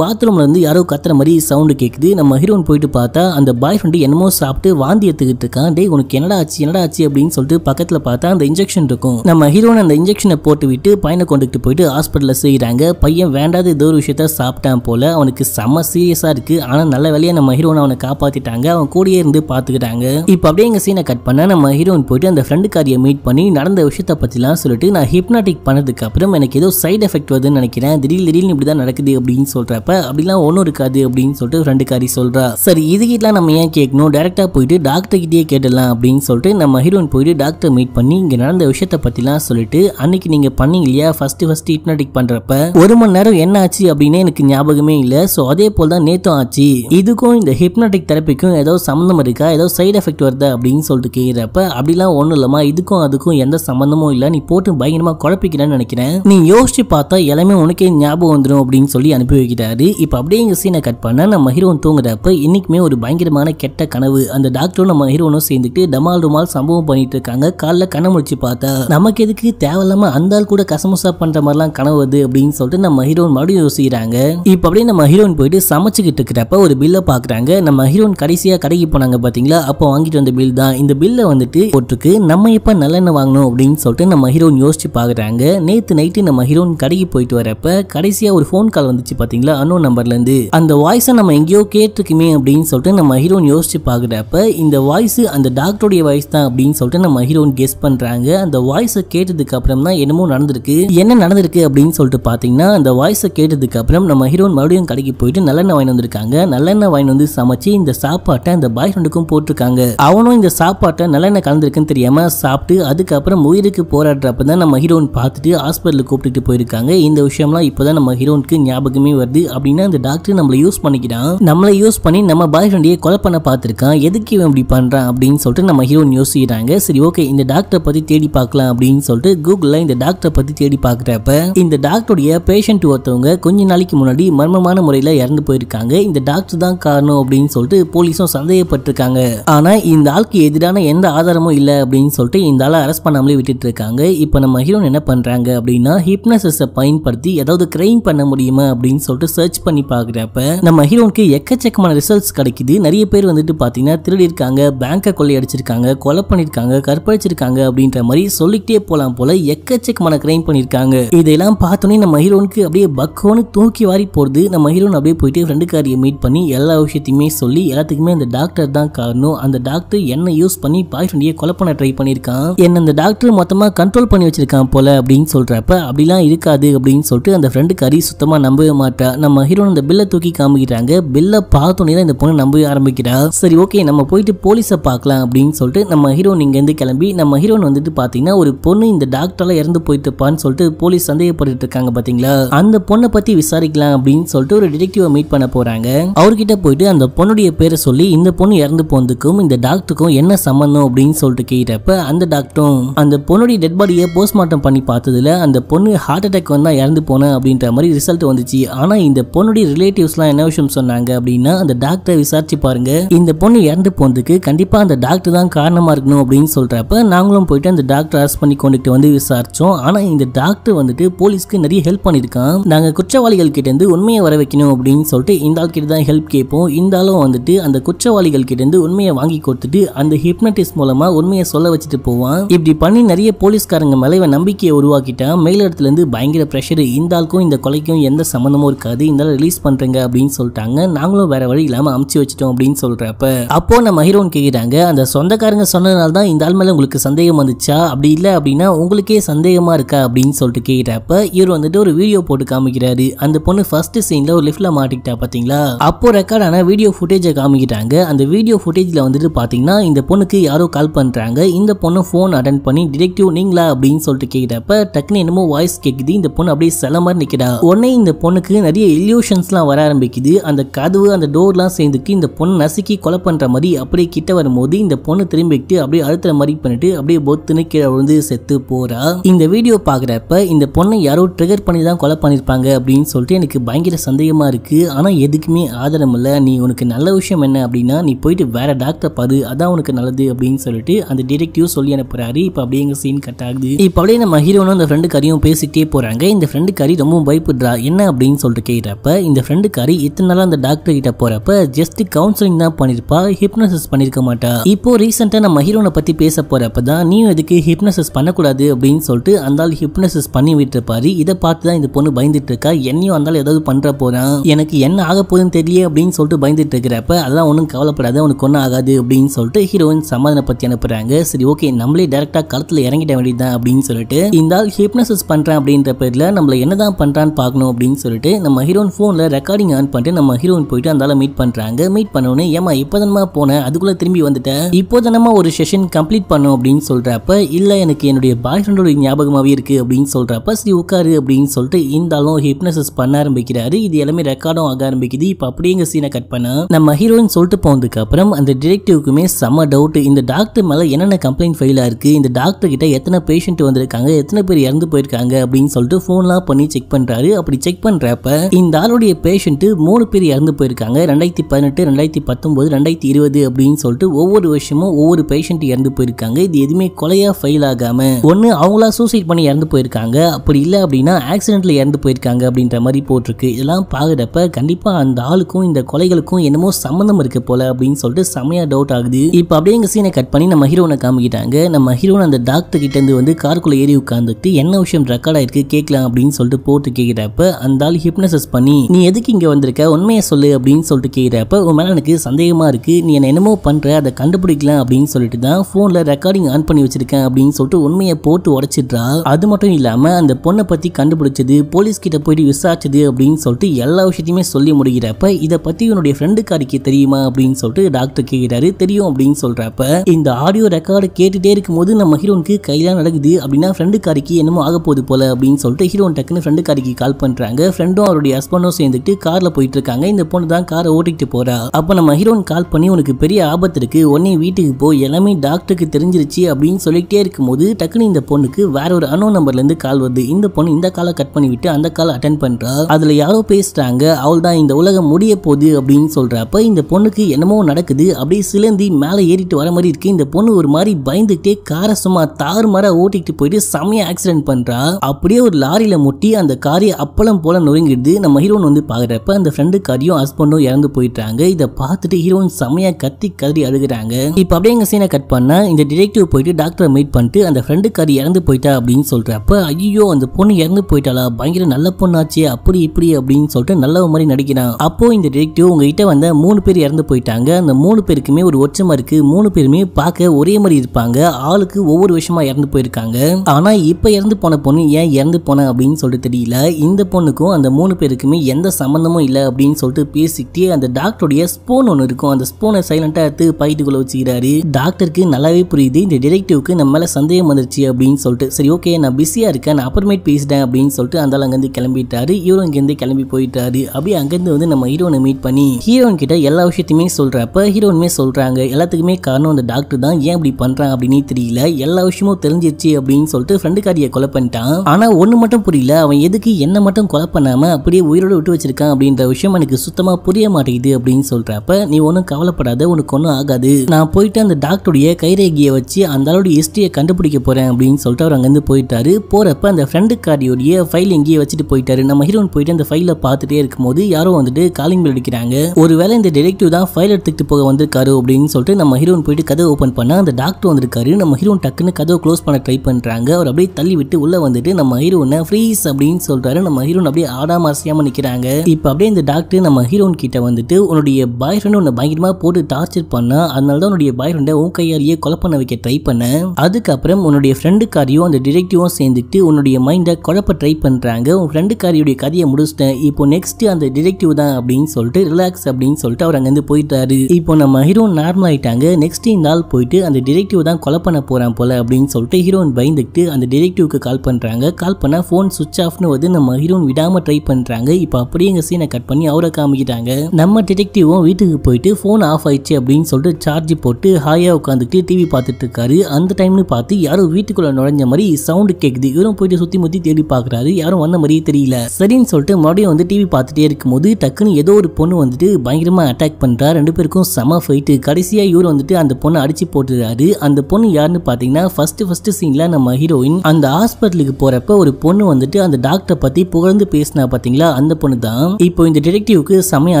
இருந்து யாரோ கத்துற மாதிரி சவுண்டு கேட்குது நம்ம ஹீரோன் போயிட்டு பார்த்தா அந்த பாய் ஃப்ரெண்டு என்னமோ சாப்பிட்டு வாந்தி எடுத்துக்கிட்டு இருக்கான் டே உனக்கு என்னடா ஆச்சு என்னடா என்னடா ஆச்சு அப்படின்னு சொல்லிட்டு பக்கத்தில் பார்த்தா அந்த இன்ஜெக்ஷன் இருக்கும் நம்ம ஹீரோன் அந்த இன்ஜெக்ஷனை போட்டு விட்டு பையனை கொண்டுகிட்டு போயிட்டு ஹாஸ்பிட்டலில் செய்கிறாங்க பையன் வேண்டாத ஏதோ ஒரு விஷயத்த சாப்பிட்டான் போல அவனுக்கு செம்ம சீரியஸாக இருக்கு ஆனால் நல்ல வேலையா நம்ம ஹீரோன் அவனை காப்பாற்றிட்டாங்க அவன் கூடயே இருந்து பார்த்துக்கிட்டாங்க இப்போ அப்படியே எங்கள் சீனை கட் பண்ண நம்ம ஹீரோயின் போயிட்டு அந்த ஃப்ரெண்டு காரியை மீட் பண்ணி நடந்த விஷயத்தை பற்றிலாம் சொல்லிட்டு நான் ஹிப்னாட்டிக் பண்ணதுக்கு அப்புறம் எனக்கு ஏதோ சைடு எஃபெக்ட் வருதுன்னு நினைக்கிறேன் திடீர் திடீர்னு இப்படி தான் நடக்குது அப்படின்னு சொல்கிறப்ப அப்படிலாம் ஒன்றும் இருக்காது அப்படின்னு சொல்லிட்டு ஃப்ரெண்டு காரி சொல்றா சரி இதுக்கிட்டலாம் நம்ம ஏன் கேட்கணும் டேரக்டா போயிட்டு கிட்டேயே கேட்டலாம் அப்படின்னு சொல்லிட்டு நம்ம ஹீரோயின் போயிட்டு டாக்டர் மீட் பண்ணி இங்கே நடந்த விஷயத்த பற்றிலாம் சொல்லிட்டு அன்னைக்கு நீங்கள் பண்ணீங்க இல்லையா ஃபஸ்ட்டு ஃபஸ்ட்டு ஹிப்னாட்டிக் பண்ணுறப்ப ஒரு மணி நேரம் என்ன ஆச்சு அப்படின்னு எனக்கு ஞாபகமே இல்லை ஸோ அதே போல் தான் நேத்தும் ஆச்சு இதுக்கும் இந்த ஹிப்னாட்டிக் தெரப்பிக்கும் ஏதோ சம்மந்தம் இருக்கா ஏதோ சைடு எஃபெக்ட் வருதா அப்படின்னு சொல்லிட்டு கேட்குறப்ப அப்படிலாம் ஒன்றும் இல்லைம்மா இதுக்கும் அதுக்கும் எந்த சம்மந்தமும் இல்லை நீ போட்டு பயங்கரமாக குழப்பிக்கிறேன்னு நினைக்கிறேன் நீ யோசிச்சு பார்த்தா எல்லாமே உனக்கே ஞாபகம் வந்துடும் அப்படின்னு சொல்லி அனுப்பி வைக்கிறாரு இப்போ அப்படியே இங்க சீனை கட் பண்ண நம்ம ஹீரோன் தூங்குறப்ப இன்னைக்குமே ஒரு பயங்கரமான கெட்ட கனவு அந்த டாக்டரும் நம்ம ஹீரோனும் சேர்ந்துட்டு டமால் டுமால் ஆள் சம்பவம் பண்ணிட்டு இருக்காங்க காலில் கண்ணை முடிச்சு பார்த்தா நமக்கு எதுக்கு தேவையில்லாம அந்த ஆள் கூட கசமுசா பண்ற மாதிரிலாம் கனவு வருது அப்படின்னு சொல்லிட்டு நம்ம ஹீரோன் மறுபடியும் யோசிக்கிறாங்க இப்போ அப்படியே நம்ம ஹீரோன் போயிட்டு சமைச்சுக்கிட்டு இருக்கிறப்ப ஒரு பில்லை பாக்குறாங்க நம்ம ஹீரோன் கடைசியா கடைக்கு போனாங்க பாத்தீங்களா அப்போ வாங்கிட்டு வந்த பில் தான் இந்த பில்லை வந்துட்டு போட்டுருக்கு நம்ம எப்ப நல்லெண்ணெய் வாங்கணும் அப்படின்னு சொல்லிட்டு நம்ம ஹீரோன் யோசிச்சு பாக்குறாங்க நேத்து நைட்டு நம்ம ஹீரோன் கடைக்கு போயிட்டு வரப்ப கடைசியா ஒரு ஃபோன் கால் வந்துச்சு பாத்தீங்களா அன்னோ நம்பர்ல இருந்து அந்த வாய்ஸை நம்ம எங்கேயோ கேட்டிருக்குமே அப்படின்னு சொல்லிட்டு நம்ம ஹீரோன் யோசிச்சு பாக்குறப்ப இந்த வாய்ஸ் அந்த டாக்டருடைய வாய்ஸ் தான் அப்படின்னு சொல்லிட்டு நம்ம ஹீரோன் கெஸ் பண்றாங்க அந்த வாய்ஸை கேட்டதுக்கு அப்புறம் தான் என்னமோ நடந்திருக்கு என்ன நடந்திருக்கு அப்படின்னு சொல்லிட்டு பாத்தீங்கன்னா அந்த வாய்ஸை கேட்டதுக்கு அப்புறம் நம்ம ஹீரோன் மறுபடியும் கடைக்கு போயிட்டு நல்லெண்ணெய் வாங்கி வந்திருக்காங்க நல்லெண்ணெய் வாங்கி வந்து சமைச்சு இந்த சாப்பாட்டை அந்த பாய் ஃப்ரெண்டுக்கும் போட்டிருக்காங்க அவனும் இந்த சாப்பாட்டை நல்லெண்ணெய் கலந்துருக்குன்னு தெரியாம சாப்பிட்டு அதுக்கப்புறம் உயிருக்கு போராடுறப்ப தான் நம்ம ஹீரோன் பார்த்துட்டு ஹாஸ்பிட்டலுக்கு கூப்பிட்டுட்டு போயிருக்காங்க இந்த விஷயம்லாம் இப்போதான் நம்ம ஹீரோனுக்கு ஞாபகமே வருது அப்படின்னா அந்த டாக்டர் நம்மளை யூஸ் பண்ணிக்கிறான் நம்மளை யூஸ் பண்ணி நம்ம பாய் ஃப்ரெண்டையே கொலை பண்ண பார்த்துருக்கான் எதுக்கு இவன் இப்படி பண்ணுறான் அப்படின்னு சொல்லிட்டு நம்ம ஹீரோன் யோசிச்சு யோசிக்கிறாங்க சரி ஓகே இந்த டாக்டர் பத்தி தேடி பார்க்கலாம் அப்படின்னு சொல்லிட்டு கூகுள்ல இந்த டாக்டர் பத்தி தேடி பார்க்குறப்ப இந்த டாக்டருடைய பேஷண்ட் ஒருத்தவங்க கொஞ்ச நாளைக்கு முன்னாடி மர்மமான முறையில் இறந்து போயிருக்காங்க இந்த டாக்டர் தான் காரணம் அப்படின்னு சொல்லிட்டு போலீஸும் சந்தேகப்பட்டிருக்காங்க ஆனா இந்த ஆளுக்கு எதிரான எந்த ஆதாரமும் இல்லை அப்படின்னு சொல்லிட்டு இந்த ஆளை அரெஸ்ட் பண்ணாமலே விட்டுட்டு இருக்காங்க இப்போ நம்ம ஹீரோன் என்ன பண்றாங்க அப்படின்னா ஹிப்னசிஸை பயன்படுத்தி ஏதாவது கிரைம் பண்ண முடியுமா அப்படின்னு சொல்லிட்டு சர்ச் பண்ணி பார்க்குறப்ப நம்ம ஹீரோனுக்கு எக்கச்சக்கமான ரிசல்ட்ஸ் கிடைக்குது நிறைய பேர் வந்துட்டு பார்த்தீங்கன்னா திருடி இருக்காங்க பேங்கை கொள்ளை அடிச்சிருக்காங்க கொலை கொலை பண்ணிருக்காங்க கற்பழிச்சிருக்காங்க அப்படின்ற மாதிரி சொல்லிக்கிட்டே போகலாம் போல எக்கச்சக்கமான கிரைம் பண்ணியிருக்காங்க இதெல்லாம் பார்த்தோன்னே நம்ம ஹீரோனுக்கு அப்படியே பக்கோனு தூக்கி வாரி போகிறது நம்ம ஹீரோன் அப்படியே போயிட்டு ஃப்ரெண்டு காரியை மீட் பண்ணி எல்லா விஷயத்தையுமே சொல்லி எல்லாத்துக்குமே அந்த டாக்டர் தான் காரணம் அந்த டாக்டர் என்ன யூஸ் பண்ணி பாய் ஃப்ரெண்டையே கொலை பண்ண ட்ரை பண்ணியிருக்கான் என்ன அந்த டாக்டர் மொத்தமாக கண்ட்ரோல் பண்ணி வச்சிருக்கான் போல அப்படின்னு சொல்றப்ப அப்படிலாம் இருக்காது அப்படின்னு சொல்லிட்டு அந்த ஃப்ரெண்டு காரி சுத்தமாக நம்பவே மாட்டா நம்ம ஹீரோன் அந்த பில்லை தூக்கி காமிக்கிறாங்க பில்லை பார்த்தோன்னே தான் இந்த பொண்ணு நம்பவே ஆரம்பிக்கிறா சரி ஓகே நம்ம போயிட்டு போலீஸை பார்க்கலாம் அப்படின்னு சொல்லிட்டு நம்ம நம்ம ஹீரோன் இங்கேருந்து கிளம்பி நம்ம ஹீரோன் வந்துட்டு பார்த்தீங்கன்னா ஒரு பொண்ணு இந்த டாக்டர்லாம் இறந்து போயிட்டுப்பான்னு சொல்லிட்டு போலீஸ் சந்தேகப்பட்டு இருக்காங்க பார்த்தீங்களா அந்த பொண்ணை பற்றி விசாரிக்கலாம் அப்படின்னு சொல்லிட்டு ஒரு டிடெக்டிவை மீட் பண்ண போகிறாங்க அவர்கிட்ட போயிட்டு அந்த பொண்ணுடைய பேரை சொல்லி இந்த பொண்ணு இறந்து போனதுக்கும் இந்த டாக்டருக்கும் என்ன சம்மந்தம் அப்படின்னு சொல்லிட்டு கேட்டப்ப அந்த டாக்டரும் அந்த பொண்ணுடைய டெட் பாடியை போஸ்ட்மார்ட்டம் பண்ணி பார்த்ததுல அந்த பொண்ணு ஹார்ட் அட்டாக் வந்தால் இறந்து போனேன் அப்படின்ற மாதிரி ரிசல்ட் வந்துச்சு ஆனால் இந்த பொண்ணுடைய ரிலேட்டிவ்ஸ்லாம் என்ன விஷயம் சொன்னாங்க அப்படின்னா அந்த டாக்டரை விசாரிச்சு பாருங்க இந்த பொண்ணு இறந்து போனதுக்கு கண்டிப்பாக அந்த டாக்டர் தான் காரணமாக இருக்கணும் அப்படின்னு சொல்கிறப்ப நாங்களும் போயிட்டு அந்த டாக்டர் அரெஸ்ட் பண்ணி கொண்டுட்டு வந்து விசாரித்தோம் ஆனால் இந்த டாக்டர் வந்துட்டு போலீஸ்க்கு நிறைய ஹெல்ப் பண்ணியிருக்கான் நாங்கள் குற்றவாளிகள் கிட்டேருந்து உண்மையை வர வைக்கணும் அப்படின்னு சொல்லிட்டு இந்த ஆள் கிட்ட தான் ஹெல்ப் கேட்போம் இந்த ஆளும் வந்துட்டு அந்த குற்றவாளிகள் கிட்டேருந்து உண்மையை வாங்கி கொடுத்துட்டு அந்த ஹிப்னட்டிஸ் மூலமாக உண்மையை சொல்ல வச்சுட்டு போவான் இப்படி பண்ணி நிறைய போலீஸ்காரங்க மேலே இவன் நம்பிக்கையை உருவாக்கிட்டான் மேல இடத்துலேருந்து பயங்கர ப்ரெஷர் இந்த ஆளுக்கும் இந்த கொலைக்கும் எந்த சம்மந்தமும் இருக்காது இந்த ஆள் ரிலீஸ் பண்ணுறேங்க அப்படின்னு சொல்லிட்டாங்க நாங்களும் வேற வழி இல்லாமல் அமுச்சு வச்சிட்டோம் அப்படின்னு சொல்கிறப்ப அப்போ நம்ம ஹீரோன் கேட்குறாங்க அந்த சொந்தக்காரங்க சொன்ன சொன்னதுனால தான் இந்த ஆள் மேலே உங்களுக்கு சந்தேகம் வந்துச்சா அப்படி இல்லை அப்படின்னா உங்களுக்கே சந்தேகமாக இருக்கா அப்படின்னு சொல்லிட்டு கேட்டப்ப இவர் வந்துட்டு ஒரு வீடியோ போட்டு காமிக்கிறாரு அந்த பொண்ணு ஃபர்ஸ்ட் சீனில் ஒரு லிஃப்டில் மாட்டிக்கிட்டா பார்த்தீங்களா அப்போ ரெக்கார்டான வீடியோ ஃபுட்டேஜை காமிக்கிட்டாங்க அந்த வீடியோ ஃபுட்டேஜில் வந்துட்டு பார்த்தீங்கன்னா இந்த பொண்ணுக்கு யாரோ கால் பண்ணுறாங்க இந்த பொண்ணு ஃபோன் அட்டன் பண்ணி டிடெக்டிவ் நீங்களா அப்படின்னு சொல்லிட்டு கேட்டப்ப டக்குன்னு என்னமோ வாய்ஸ் கேட்குது இந்த பொண்ணு அப்படியே செல மாதிரி நிற்கிறா உடனே இந்த பொண்ணுக்கு நிறைய இல்யூஷன்ஸ்லாம் வர ஆரம்பிக்குது அந்த கதவு அந்த டோர்லாம் சேர்ந்துக்கு இந்த பொண்ணு நசுக்கி கொலை பண்ணுற மாதிரி அப்படியே கிட்ட வரும்போது இந்த பொண்ணு திரும்பிக்கிட்டு அப்படியே அழுத்துற மாதிரி பண்ணிட்டு அப்படியே பொத்துன்னு கீழே விழுந்து செத்து போறா இந்த வீடியோ பாக்குறப்ப இந்த பொண்ணை யாரோ ட்ரிகர் பண்ணி தான் கொலை பண்ணிருப்பாங்க அப்படின்னு சொல்லிட்டு எனக்கு பயங்கர சந்தேகமா இருக்கு ஆனா எதுக்குமே ஆதாரம் இல்ல நீ உனக்கு நல்ல விஷயம் என்ன அப்படின்னா நீ போயிட்டு வேற டாக்டர் பாரு அதான் உனக்கு நல்லது அப்படின்னு சொல்லிட்டு அந்த டிடெக்டிவ் சொல்லி அனுப்புறாரு இப்ப அப்படியே சீன் கட் ஆகுது இப்ப அப்படியே நம்ம ஹீரோனும் அந்த ஃப்ரெண்டு கரியும் பேசிட்டே போறாங்க இந்த ஃப்ரெண்டு கரி ரொம்ப பயப்படுறா என்ன அப்படின்னு சொல்லிட்டு கேட்கிறப்ப இந்த ஃப்ரெண்டு கரி இத்தனை நாளா அந்த டாக்டர் கிட்ட போறப்ப ஜஸ்ட் கவுன்சிலிங் தான் பண்ணிருப்பா ஹிப்னோசிஸ் பண்ணிருக்க மாட்டா இப்போ ரீசெண்டா நம்ம நம்ம ஹீரோனை பற்றி பேச போகிறப்ப தான் நீயும் எதுக்கு ஹிப்னசஸ் பண்ணக்கூடாது அப்படின்னு சொல்லிட்டு அந்தால் ஹிப்னசஸ் பண்ணி விட்டுருப்பாரு இதை பார்த்து தான் இந்த பொண்ணு பயந்துட்டு இருக்கா என்னையும் அந்தால் ஏதாவது பண்ணுற போகிறான் எனக்கு என்ன ஆக போகுதுன்னு தெரியல அப்படின்னு சொல்லிட்டு பயந்துட்டு இருக்கிறப்ப அதெல்லாம் ஒன்றும் கவலைப்படாத உனக்கு ஒன்றும் ஆகாது அப்படின்னு சொல்லிட்டு ஹீரோயின் சமாதானம் பற்றி அனுப்புறாங்க சரி ஓகே நம்மளே டேரெக்டாக களத்தில் இறங்கிட வேண்டியதான் அப்படின்னு சொல்லிட்டு இந்த ஆள் ஹிப்னசஸ் பண்ணுறேன் அப்படின்ற பேரில் நம்மளை என்ன தான் பண்ணுறான்னு பார்க்கணும் அப்படின்னு சொல்லிட்டு நம்ம ஹீரோன் ஃபோனில் ரெக்கார்டிங் ஆன் பண்ணிட்டு நம்ம ஹீரோயின் போயிட்டு அந்தால மீட் பண்ணுறாங்க மீட் பண்ணோன்னே ஏமா இப்போ போனேன் அதுக்குள்ளே திரும்பி வந்துட்டேன் இப்போ ஒரு ஒரு செஷன் கம்ப்ளீட் பண்ணும் அப்படின்னு சொல்கிறப்ப இல்லை எனக்கு என்னுடைய பாய் ஃப்ரெண்டோட ஞாபகமாகவே இருக்குது அப்படின்னு சொல்கிறப்ப சரி உட்காரு அப்படின்னு சொல்லிட்டு இருந்தாலும் ஹிப்னசஸ் பண்ண ஆரம்பிக்கிறாரு இது எல்லாமே ரெக்கார்டும் ஆக ஆரம்பிக்குது இப்போ எங்கள் சீனை கட் பண்ண நம்ம ஹீரோயின் சொல்லிட்டு போனதுக்கு அப்புறம் அந்த டிரெக்டிவ்க்குமே செம்ம டவுட் இந்த டாக்டர் மேலே என்னென்ன கம்ப்ளைண்ட் ஃபெயிலாக இருக்குது இந்த டாக்டர் கிட்ட எத்தனை பேஷண்ட் வந்திருக்காங்க எத்தனை பேர் இறந்து போயிருக்காங்க அப்படின்னு சொல்லிட்டு ஃபோன்லாம் பண்ணி செக் பண்ணுறாரு அப்படி செக் பண்ணுறப்ப இந்த ஆளுடைய பேஷண்ட்டு மூணு பேர் இறந்து போயிருக்காங்க ரெண்டாயிரத்தி பதினெட்டு ரெண்டாயிரத்தி பத்தொம்போது ரெண்டாயிரத்தி இருபது அப்படின்னு சொல்லிட்டு ஒவ்வொரு வருஷமும் ஒவ்வொரு பேர் பேஷண்ட் இறந்து போயிருக்காங்க இது எதுவுமே கொலையா ஃபெயில் ஆகாம ஒன்னு அவங்களா சூசைட் பண்ணி இறந்து போயிருக்காங்க அப்படி இல்லை அப்படின்னா ஆக்சிடென்ட்டில் இறந்து போயிருக்காங்க அப்படின்ற மாதிரி போட்டிருக்கு இதெல்லாம் பாக்குறப்ப கண்டிப்பாக அந்த ஆளுக்கும் இந்த கொலைகளுக்கும் என்னமோ சம்மந்தம் இருக்கு போல அப்படின்னு சொல்லிட்டு செம்மையா டவுட் ஆகுது இப்போ அப்படியே எங்க சீனை கட் பண்ணி நம்ம ஹீரோனை காமிக்கிட்டாங்க நம்ம ஹீரோன் அந்த டாக்டர் இருந்து வந்து காருக்குள்ளே ஏறி உட்காந்துட்டு என்ன விஷயம் ரெக்கார்ட் ஆயிருக்கு கேட்கலாம் அப்படின்னு சொல்லிட்டு போட்டு கேட்கிறப்ப அந்த ஆள் ஹிப்னசஸ் பண்ணி நீ எதுக்கு இங்கே வந்திருக்க உண்மையை சொல்லு அப்படின்னு சொல்லிட்டு கேட்கிறப்ப உன் மேல எனக்கு சந்தேகமா இருக்கு நீ என்ன என்னமோ பண்ணுற அதை கண்டுபிடிக்கலாம் அப்படின்னு சொல்லி சொல்லிட்டு தான் ஃபோனில் ரெக்கார்டிங் ஆன் பண்ணி வச்சிருக்கேன் அப்படின்னு சொல்லிட்டு உண்மையை போட்டு உடச்சிட்றா அது மட்டும் இல்லாமல் அந்த பொண்ணை பற்றி கண்டுபிடிச்சது போலீஸ் கிட்ட போயிட்டு விசாரிச்சது அப்படின்னு சொல்லிட்டு எல்லா விஷயத்தையுமே சொல்லி முடிகிறப்ப இதை பற்றி உன்னுடைய ஃப்ரெண்டு காரிக்கு தெரியுமா அப்படின்னு சொல்லிட்டு டாக்டர் கேட்கிறாரு தெரியும் அப்படின்னு சொல்கிறப்ப இந்த ஆடியோ ரெக்கார்டு கேட்டுகிட்டே இருக்கும்போது நம்ம ஹீரோனுக்கு கையெல்லாம் நடக்குது அப்படின்னா ஃப்ரெண்டு காரிக்கு என்னமோ ஆக போகுது போல அப்படின்னு சொல்லிட்டு ஹீரோன் டக்குன்னு ஃப்ரெண்டு காரிக்கு கால் பண்ணுறாங்க ஃப்ரெண்டும் அவருடைய ஹஸ்பண்டும் சேர்ந்துட்டு காரில் போயிட்டு இருக்காங்க இந்த பொண்ணு தான் காரை ஓட்டிகிட்டு போகிறா அப்போ நம்ம ஹீரோன் கால் பண்ணி உனக்கு பெரிய ஆபத்து இருக்குது உடனே வீட்டுக்கு போய் எல்லாம் மனமே டாக்டருக்கு தெரிஞ்சிருச்சு அப்படின்னு சொல்லிகிட்டே இருக்கும்போது டக்குன்னு இந்த பொண்ணுக்கு வேற ஒரு அனோ நம்பர்லேருந்து கால் வருது இந்த பொண்ணு இந்த காலை கட் பண்ணிவிட்டு அந்த கால் அட்டன் பண்ணுறா அதில் யாரோ பேசுகிறாங்க அவள் தான் இந்த உலகம் முடிய போகுது அப்படின்னு சொல்கிறப்ப இந்த பொண்ணுக்கு என்னமோ நடக்குது அப்படியே சிலந்தி மேலே ஏறிட்டு வர மாதிரி இருக்கு இந்த பொண்ணு ஒரு மாதிரி பயந்துகிட்டே காரை சும்மா தாறுமாற ஓட்டிட்டு போயிட்டு செம்மையாக ஆக்சிடென்ட் பண்ணுறா அப்படியே ஒரு லாரியில் முட்டி அந்த காரியை அப்பளம் போல நொறுங்கிடுது நம்ம ஹீரோன் வந்து பார்க்குறப்ப அந்த ஃப்ரெண்டு காரியும் ஹஸ்பண்டும் இறந்து போயிட்டாங்க இதை பார்த்துட்டு ஹீரோயின் செம்மையாக கத்தி கதறி அழுகிறாங்க இப்போ அப்படியே எங்கள் சீனை கட் பண்ணால் இந்த டிடெக்டிவ் போயிட்டு டாக்டரை மீட் பண்ணிட்டு அந்த ஃப்ரெண்டுக்காரி இறந்து போயிட்டா அப்படின்னு சொல்கிறப்ப ஐயோ அந்த பொண்ணு இறந்து போயிட்டாளா பயங்கர நல்ல பொண்ணாச்சு அப்படி இப்படி அப்படின்னு சொல்லிட்டு நல்ல மாதிரி நடிக்கிறான் அப்போ இந்த டிடெக்டிவ் உங்ககிட்ட வந்த மூணு பேர் இறந்து போயிட்டாங்க அந்த மூணு பேருக்குமே ஒரு ஒற்றமாக இருக்கு மூணு பேருமே பார்க்க ஒரே மாதிரி இருப்பாங்க ஆளுக்கு ஒவ்வொரு விஷயமா இறந்து போயிருக்காங்க ஆனா இப்ப இறந்து போன பொண்ணு ஏன் இறந்து போன அப்படின்னு சொல்லிட்டு தெரியல இந்த பொண்ணுக்கும் அந்த மூணு பேருக்குமே எந்த சம்மந்தமும் இல்லை அப்படின்னு சொல்லிட்டு பேசிக்கிட்டு அந்த டாக்டருடைய ஸ்போன் ஒன்று இருக்கும் அந்த ஸ்போனை சைலண்டா எடுத்து பயிட்டுக்குள்ள வச்சுக்கிறாரு டாக்டர் டாக்டருக்கு நல்லாவே புரியுது இந்த நம்ம மேலே சந்தேகம் வந்துருச்சு அப்படின்னு சொல்லிட்டு சரி ஓகே நான் பிஸியாக இருக்கேன் நான் அப்புறமேட் பேசிட்டேன் அப்படின்னு சொல்லிட்டு அந்த அங்கேருந்து கிளம்பிட்டாரு இவரும் இங்கேருந்து கிளம்பி போயிட்டாரு அப்படியே அங்கேருந்து வந்து நம்ம ஹீரோனை மீட் பண்ணி ஹீரோன் கிட்ட எல்லா விஷயத்தையுமே சொல்கிறப்ப ஹீரோனுமே சொல்கிறாங்க எல்லாத்துக்குமே காரணம் அந்த டாக்டர் தான் ஏன் இப்படி பண்ணுறான் அப்படின்னு தெரியல எல்லா விஷயமும் தெரிஞ்சிருச்சு அப்படின்னு சொல்லிட்டு காரியை கொலை பண்ணிட்டான் ஆனால் ஒன்று மட்டும் புரியல அவன் எதுக்கு என்ன மட்டும் கொலை பண்ணாமல் அப்படியே உயிரோடு விட்டு வச்சிருக்கான் அப்படின்ற விஷயம் எனக்கு சுத்தமாக புரிய மாட்டேங்குது அப்படின்னு சொல்கிறப்ப நீ ஒன்றும் கவலைப்படாத உனக்கு ஒன்றும் ஆகாது நான் போயிட்டு அந்த டாக்டர் ஷாஃப்டுடைய கைரேகியை வச்சு அந்த அளவுடைய ஹிஸ்ட்ரியை கண்டுபிடிக்க போகிறேன் அப்படின்னு சொல்லிட்டு அவர் அங்கேருந்து போயிட்டாரு போகிறப்ப அந்த ஃப்ரெண்டு கார்டியோடைய ஃபைல் எங்கேயே வச்சுட்டு போயிட்டாரு நம்ம ஹீரோன் போயிட்டு அந்த ஃபைலை பார்த்துட்டே இருக்கும்போது யாரோ வந்துட்டு காலிங் பில் அடிக்கிறாங்க ஒருவேளை இந்த டெரெக்டிவ் தான் ஃபைல் எடுத்துகிட்டு போக வந்திருக்காரு அப்படின்னு சொல்லிட்டு நம்ம ஹீரோன் போயிட்டு கதை ஓப்பன் பண்ணால் அந்த டாக்டர் வந்திருக்காரு நம்ம ஹீரோன் டக்குன்னு கதவை க்ளோஸ் பண்ண ட்ரை பண்ணுறாங்க அவர் அப்படியே தள்ளி விட்டு உள்ளே வந்துட்டு நம்ம ஹீரோனை ஃப்ரீஸ் அப்படின்னு சொல்கிறாரு நம்ம ஹீரோன் அப்படியே ஆடாம அசையாமல் நிற்கிறாங்க இப்போ அப்படியே இந்த டாக்டர் நம்ம ஹீரோன் கிட்ட வந்துட்டு உன்னுடைய பாய் ஃப்ரெண்ட் உன்னை பயங்கரமாக போட்டு டார்ச்சர் பண்ணால் அதனால தான் உன்னுடைய பாய் ஃப்ரெண்டை உன் கையாலேயே கொலை பண்ண வைக்க ட்ரை பண்ண அதுக்கப்புறம் உன்னுடைய காரியும் அந்த டிடெக்டிவும் சேர்ந்துட்டு உன்னுடைய மைண்டை குழப்ப ட்ரை பண்ணுறாங்க உன் ஃப்ரெண்டுக்காரியுடைய கதையை முடிச்சிட்டேன் இப்போ நெக்ஸ்ட் அந்த டிடெக்டிவ் தான் அப்படின்னு சொல்லிட்டு ரிலாக்ஸ் அப்படின்னு சொல்லிட்டு அவர் அங்கேருந்து போயிட்டாரு இப்போ நம்ம ஹீரோன் நார்மல் ஆயிட்டாங்க நெக்ஸ்ட் இந்த நாள் போயிட்டு அந்த டிடெக்டிவ் தான் கொலை பண்ண போகிறான் போல அப்படின்னு சொல்லிட்டு ஹீரோன் பயந்துட்டு அந்த டிடெக்டிவ்க்கு கால் பண்ணுறாங்க கால் பண்ணால் ஃபோன் சுவிச் ஆஃப்னு வந்து நம்ம ஹீரோன் விடாமல் ட்ரை பண்ணுறாங்க இப்போ அப்படியே எங்கள் சீனை கட் பண்ணி அவரை காமிக்கிட்டாங்க நம்ம டிடெக்டிவும் வீட்டுக்கு போயிட்டு ஃபோன் ஆஃப் ஆயிடுச்சு அப்படின்னு சொல்லிட்டு சார்ஜ் போட்டு ஹாயா உட்காந்துக்கிட்டு டிவி பார்த்துட்டு இருக்காரு அந்த டைம்னு பார்த்து யாரும் வீட்டுக்குள்ளே நுழைஞ்ச மாதிரி சவுண்டு கேட்குது இவரும் போயிட்டு சுற்றி முத்தி தேடி பார்க்குறாரு யாரும் வந்த மாதிரியே தெரியல சரின்னு சொல்லிட்டு மறுபடியும் வந்து டிவி பார்த்துட்டே இருக்கும்போது டக்குன்னு ஏதோ ஒரு பொண்ணு வந்துட்டு பயங்கரமாக அட்டாக் பண்ணுறா ரெண்டு பேருக்கும் செம ஃபைட்டு கடைசியாக இவர் வந்துட்டு அந்த பொண்ணை அடிச்சு போட்டுறாரு அந்த பொண்ணு யாருன்னு பார்த்தீங்கன்னா ஃபர்ஸ்ட் ஃபர்ஸ்ட் சீனில் நம்ம ஹீரோயின் அந்த ஹாஸ்பிட்டலுக்கு போகிறப்ப ஒரு பொண்ணு வந்துட்டு அந்த டாக்டரை பற்றி புகழ்ந்து பேசினா பார்த்தீங்களா அந்த பொண்ணு தான் இப்போ இந்த டிடெக்டிவ்க்கு செமையாக